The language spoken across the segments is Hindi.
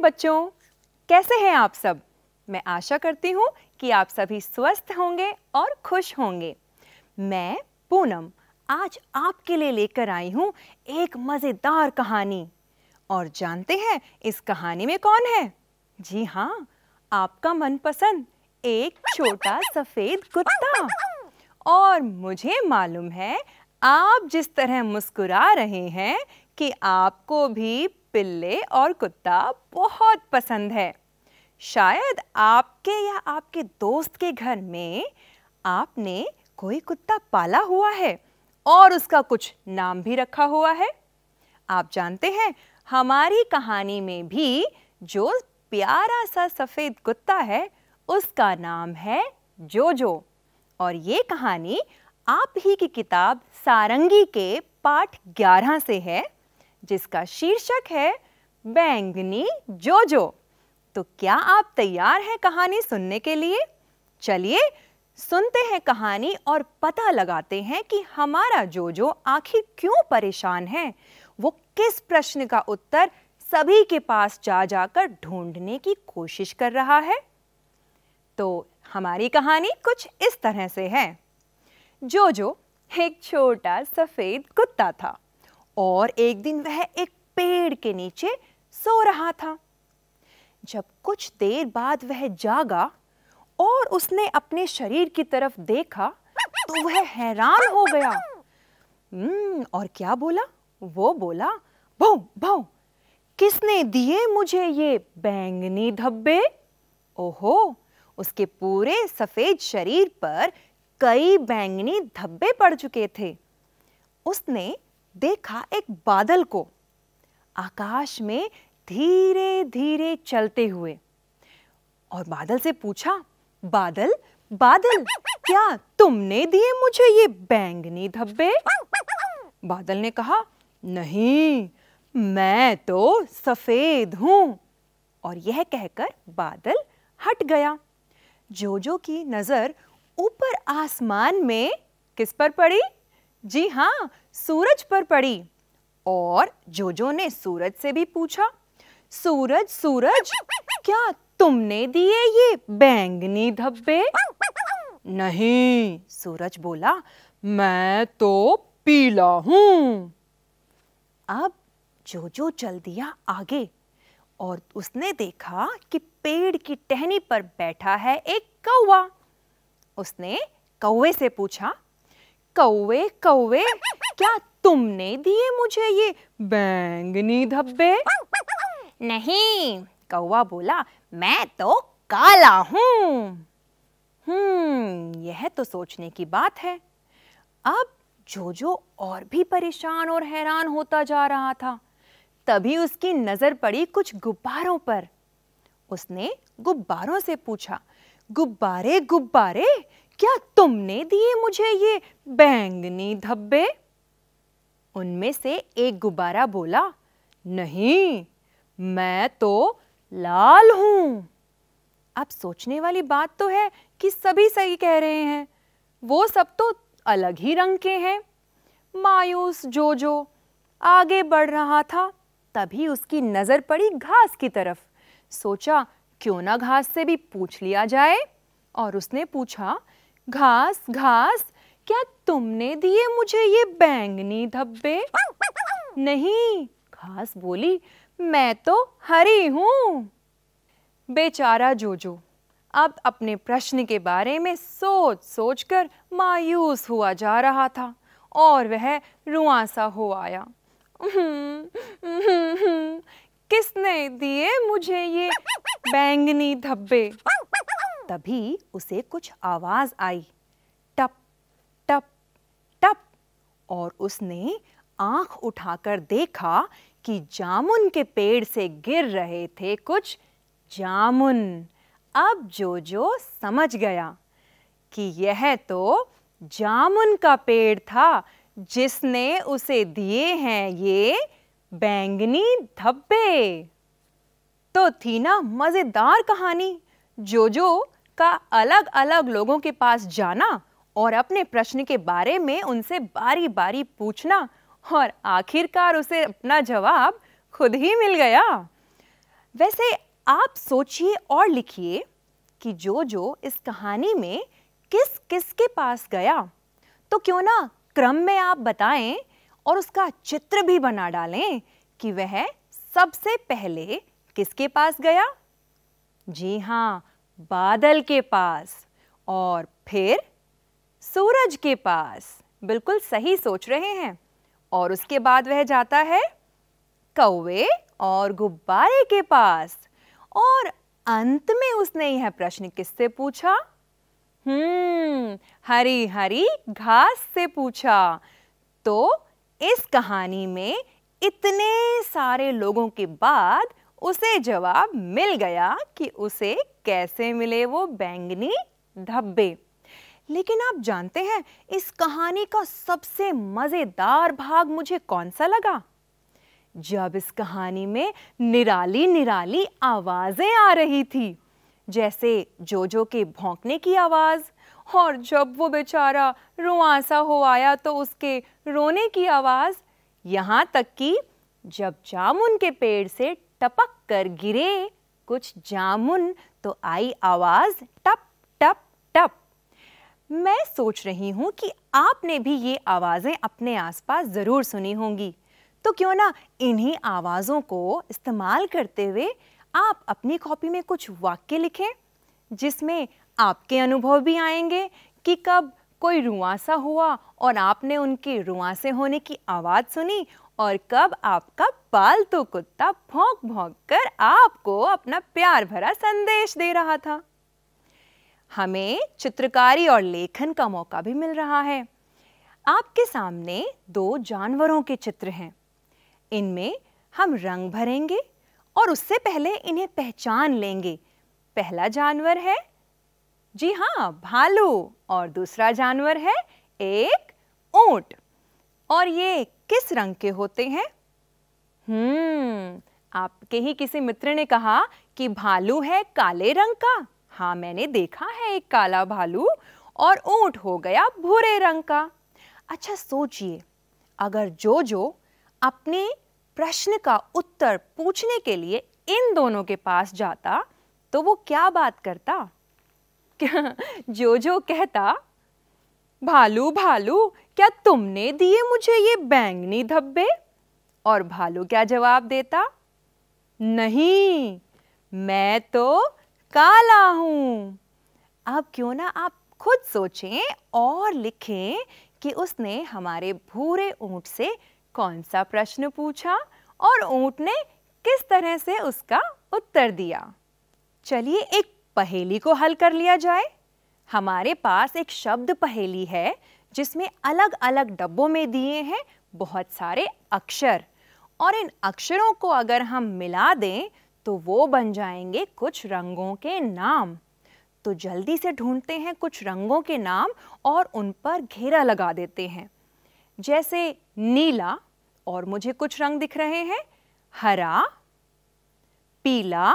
बच्चों कैसे हैं आप सब मैं आशा करती हूं कि आप सभी स्वस्थ होंगे और खुश होंगे मैं पूनम आज आपके लिए लेकर आई हूं एक मज़ेदार कहानी और जानते हैं इस कहानी में कौन है जी हाँ आपका मनपसंद एक छोटा सफ़ेद कुत्ता और मुझे मालूम है आप जिस तरह मुस्कुरा रहे हैं कि आपको भी पिल्ले और कुत्ता बहुत पसंद है शायद आपके या आपके दोस्त के घर में आपने कोई कुत्ता पाला हुआ है और उसका कुछ नाम भी रखा हुआ है आप जानते हैं हमारी कहानी में भी जो प्यारा सा सफ़ेद कुत्ता है उसका नाम है जोजो और ये कहानी आप ही की किताब सारंगी के पाठ 11 से है जिसका शीर्षक है बैंगनी जोजो तो क्या आप तैयार हैं कहानी सुनने के लिए चलिए सुनते हैं कहानी और पता लगाते हैं कि हमारा जोजो आखिर क्यों परेशान है वो किस प्रश्न का उत्तर सभी के पास जा जाकर ढूंढने की कोशिश कर रहा है तो हमारी कहानी कुछ इस तरह से है जोजो एक छोटा सफ़ेद कुत्ता था और एक दिन वह एक पेड़ के नीचे सो रहा था जब कुछ देर बाद वह जागा और उसने अपने शरीर की तरफ देखा तो वह हैरान हो गया हम्म और क्या बोला वो बोला भौ भौ किसने दिए मुझे ये बैंगनी धब्बे ओहो उसके पूरे सफेद शरीर पर कई बैंगनी धब्बे पड़ चुके थे उसने देखा एक बादल को आकाश में धीरे धीरे चलते हुए और बादल से पूछा बादल बादल क्या तुमने दिए मुझे ये बैंगनी धब्बे बादल ने कहा नहीं मैं तो सफेद हूं और यह कहकर बादल हट गया जोजो की नजर ऊपर आसमान में किस पर पड़ी जी हाँ सूरज पर पड़ी और जोजो ने सूरज से भी पूछा सूरज सूरज क्या तुमने दिए ये बैंगनी धब्बे नहीं सूरज बोला मैं तो पीला हूं अब जोजो चल दिया आगे और उसने देखा कि पेड़ की टहनी पर बैठा है एक कौवा उसने कौवे से पूछा कौवे कौवे क्या तुमने दिए मुझे ये बैंगनी धब्बे नहीं कौवा बोला मैं तो काला हूँ हम्म यह तो सोचने की बात है अब जो और भी परेशान और हैरान होता जा रहा था तभी उसकी नजर पड़ी कुछ गुब्बारों पर उसने गुब्बारों से पूछा गुब्बारे गुब्बारे क्या तुमने दिए मुझे ये बैंगनी धब्बे उनमें से एक गुब्बारा बोला नहीं मैं तो लाल हूं अब सोचने वाली बात तो है कि सभी सही कह रहे हैं वो सब तो अलग ही रंग के हैं मायूस जो जो आगे बढ़ रहा था तभी उसकी नज़र पड़ी घास की तरफ सोचा क्यों ना घास से भी पूछ लिया जाए और उसने पूछा घास घास क्या तुमने दिए मुझे ये बैंगनी धब्बे नहीं घास बोली मैं तो हरी हूँ बेचारा जोजो अब अपने प्रश्न के बारे में सोच सोच कर मायूस हुआ जा रहा था और वह रुआसा हो आया किसने दिए मुझे ये बैंगनी धब्बे तभी उसे कुछ आवाज आई और उसने आंख उठाकर देखा कि जामुन के पेड़ से गिर रहे थे कुछ जामुन अब जो जो समझ गया कि यह तो जामुन का पेड़ था जिसने उसे दिए हैं ये बैंगनी धब्बे तो थी ना मज़ेदार कहानी जोजो का अलग अलग लोगों के पास जाना और अपने प्रश्न के बारे में उनसे बारी बारी पूछना और आखिरकार उसे अपना जवाब खुद ही मिल गया वैसे आप सोचिए और लिखिए कि जो जो इस कहानी में किस किस के पास गया तो क्यों ना क्रम में आप बताएं और उसका चित्र भी बना डालें कि वह सबसे पहले किसके पास गया जी हाँ बादल के पास और फिर सूरज के पास बिल्कुल सही सोच रहे हैं और उसके बाद वह जाता है कौवे और गुब्बारे के पास और अंत में उसने यह प्रश्न किससे पूछा हम्म हरी हरी घास से पूछा तो इस कहानी में इतने सारे लोगों के बाद उसे जवाब मिल गया कि उसे कैसे मिले वो बैंगनी धब्बे लेकिन आप जानते हैं इस कहानी का सबसे मज़ेदार भाग मुझे कौन सा लगा जब इस कहानी में निराली निराली आवाज़ें आ रही थी जैसे जोजो के भौंकने की आवाज़ और जब वो बेचारा रुआसा हो आया तो उसके रोने की आवाज़ यहाँ तक कि जब जामुन के पेड़ से टपक कर गिरे कुछ जामुन तो आई आवाज़ टप मैं सोच रही हूँ कि आपने भी ये आवाज़ें अपने आसपास ज़रूर सुनी होंगी तो क्यों ना इन्हीं आवाज़ों को इस्तेमाल करते हुए आप अपनी कॉपी में कुछ वाक्य लिखें जिसमें आपके अनुभव भी आएंगे कि कब कोई रुआसा हुआ और आपने उनके रुआसे होने की आवाज़ सुनी और कब आपका पालतू कुत्ता भौंक भौंक कर आपको अपना प्यार भरा संदेश दे रहा था हमें चित्रकारी और लेखन का मौका भी मिल रहा है आपके सामने दो जानवरों के चित्र हैं इनमें हम रंग भरेंगे और उससे पहले इन्हें पहचान लेंगे पहला जानवर है जी हाँ भालू और दूसरा जानवर है एक ऊंट और ये किस रंग के होते हैं हम्म आपके ही किसी मित्र ने कहा कि भालू है काले रंग का हाँ मैंने देखा है एक काला भालू और ऊँट हो गया भूरे रंग का अच्छा सोचिए अगर जो जो अपने प्रश्न का उत्तर पूछने के लिए इन दोनों के पास जाता तो वो क्या बात करता जो जो कहता भालू भालू क्या तुमने दिए मुझे ये बैंगनी धब्बे और भालू क्या जवाब देता नहीं मैं तो काला हूँ अब क्यों ना आप खुद सोचें और लिखें कि उसने हमारे भूरे ऊँट से कौन सा प्रश्न पूछा और ऊँट ने किस तरह से उसका उत्तर दिया चलिए एक पहेली को हल कर लिया जाए हमारे पास एक शब्द पहेली है जिसमें अलग अलग डब्बों में दिए हैं बहुत सारे अक्षर और इन अक्षरों को अगर हम मिला दें तो वो बन जाएंगे कुछ रंगों के नाम तो जल्दी से ढूंढते हैं कुछ रंगों के नाम और उन पर घेरा लगा देते हैं जैसे नीला और मुझे कुछ रंग दिख रहे हैं हरा पीला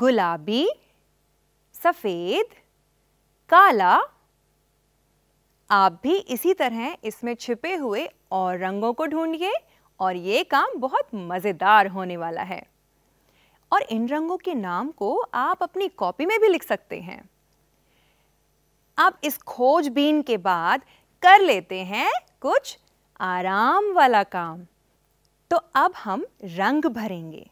गुलाबी सफ़ेद काला आप भी इसी तरह इसमें छिपे हुए और रंगों को ढूंढिए और ये काम बहुत मज़ेदार होने वाला है और इन रंगों के नाम को आप अपनी कॉपी में भी लिख सकते हैं अब इस खोजबीन के बाद कर लेते हैं कुछ आराम वाला काम तो अब हम रंग भरेंगे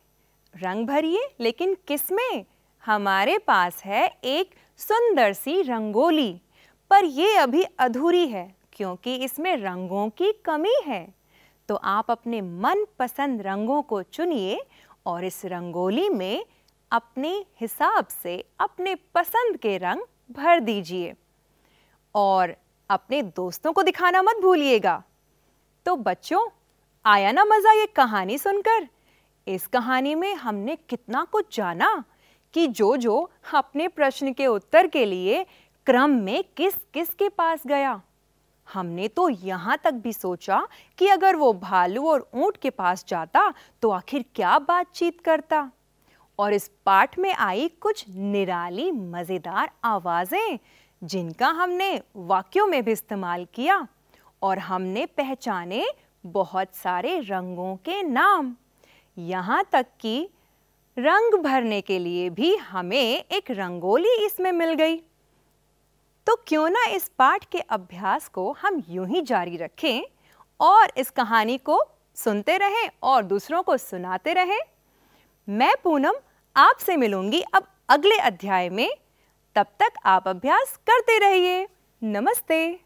रंग भरिए लेकिन किसमें हमारे पास है एक सुंदर सी रंगोली पर ये अभी अधूरी है क्योंकि इसमें रंगों की कमी है तो आप अपने मनपसंद रंगों को चुनिए और इस रंगोली में अपने हिसाब से अपने पसंद के रंग भर दीजिए और अपने दोस्तों को दिखाना मत भूलिएगा तो बच्चों आया ना मज़ा ये कहानी सुनकर इस कहानी में हमने कितना कुछ जाना कि जो जो अपने प्रश्न के उत्तर के लिए क्रम में किस किस के पास गया हमने तो यहाँ तक भी सोचा कि अगर वो भालू और ऊंट के पास जाता तो आखिर क्या बातचीत करता और इस पाठ में आई कुछ निराली मज़ेदार आवाज़ें जिनका हमने वाक्यों में भी इस्तेमाल किया और हमने पहचाने बहुत सारे रंगों के नाम यहाँ तक कि रंग भरने के लिए भी हमें एक रंगोली इसमें मिल गई तो क्यों ना इस पाठ के अभ्यास को हम यूं ही जारी रखें और इस कहानी को सुनते रहें और दूसरों को सुनाते रहें मैं पूनम आपसे मिलूंगी अब अगले अध्याय में तब तक आप अभ्यास करते रहिए नमस्ते